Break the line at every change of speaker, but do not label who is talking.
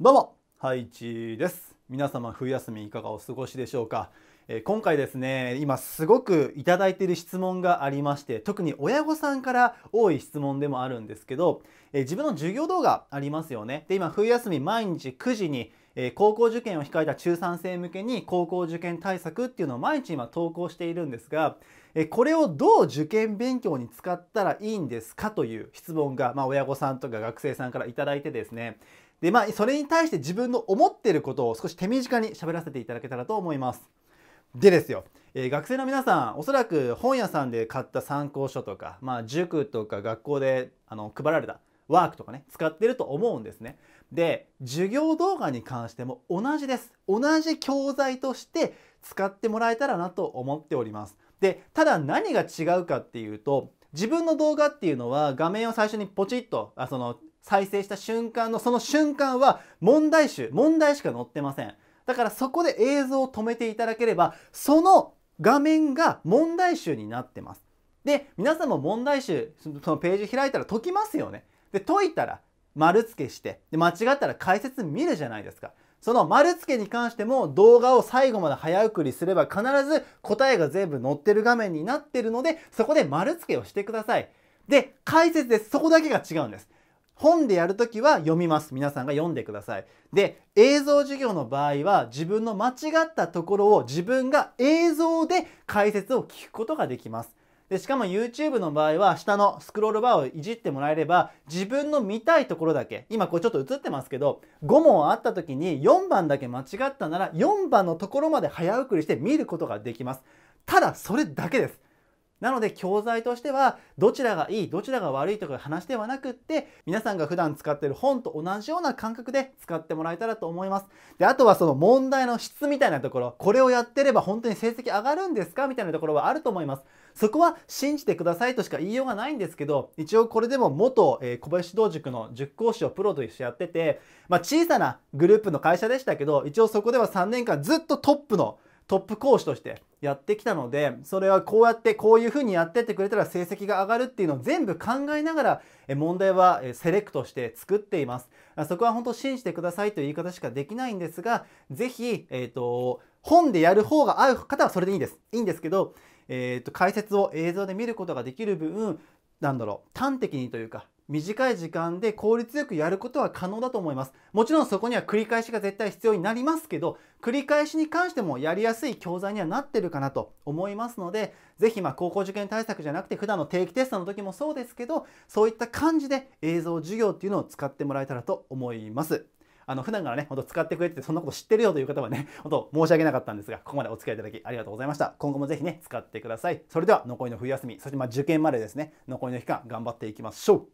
どうも、ハイチです。皆様冬休みいかがお過ごしでしょうか、えー、今回ですね、今すごくいただいている質問がありまして、特に親御さんから多い質問でもあるんですけど、えー、自分の授業動画ありますよね。で、今冬休み毎日9時に、えー、高校受験を控えた中3生向けに高校受験対策っていうのを毎日今投稿しているんですが、えこれをどう受験勉強に使ったらいいんですかという質問が、まあ、親御さんとか学生さんから頂いてですねで、まあ、それに対して自分の思ってることを少し手短に喋らせていただけたらと思います。でですよ、えー、学生の皆さんおそらく本屋さんで買った参考書とか、まあ、塾とか学校であの配られたワークとかね使ってると思うんですね。で授業動画に関しても同じです同じ教材として使ってもらえたらなと思っております。でただ何が違うかっていうと自分の動画っていうのは画面を最初にポチッとあその再生した瞬間のその瞬間は問題集問題しか載ってませんだからそこで映像を止めていただければその画面が問題集になってますで皆さんも問題集そのページ開いたら解きますよねで解いたら丸付けしてで間違ったら解説見るじゃないですかその丸付けに関しても動画を最後まで早送りすれば必ず答えが全部載ってる画面になってるのでそこで丸付けをしてください。で、解説です。そこだけが違うんです。本でやるときは読みます。皆さんが読んでください。で、映像授業の場合は自分の間違ったところを自分が映像で解説を聞くことができます。でしかも YouTube の場合は下のスクロールバーをいじってもらえれば自分の見たいところだけ今こうちょっと映ってますけど5問あった時に4番だけ間違ったなら4番のところまで早送りして見ることができますただそれだけですなので教材としてはどちらがいいどちらが悪いとか話ではなくって皆さんが普段使っている本と同じような感覚で使ってもらえたらと思います。であとはその問題の質みたいなところこれをやってれば本当に成績上がるんですかみたいなところはあると思います。そこは信じてくださいとしか言いようがないんですけど一応これでも元、えー、小林道塾の塾講師をプロとしてやってて、まあ、小さなグループの会社でしたけど一応そこでは3年間ずっとトップのトップ講師としてやってきたのでそれはこうやってこういうふうにやってってくれたら成績が上がるっていうのを全部考えながら問題はセレクトして作っていますそこは本当信じてくださいという言い方しかできないんですが是非、えーと、本でやる方が合う方はそれでいいんですいいんですけど、えーと、と解説を映像で見ることができる分なんだろう端的にというか短い時間で効率よくやることは可能だと思います。もちろんそこには繰り返しが絶対必要になりますけど、繰り返しに関してもやりやすい教材にはなってるかなと思いますので、ぜひま高校受験対策じゃなくて普段の定期テストの時もそうですけど、そういった感じで映像授業っていうのを使ってもらえたらと思います。あの普段からね、ほんと使ってくれててそんなこと知ってるよという方はね、ほんと申し訳なかったんですが、ここまでお付き合いいただきありがとうございました。今後もぜひね、使ってください。それでは残りの冬休み、そしてま受験までですね、残りの期間頑張っていきましょう。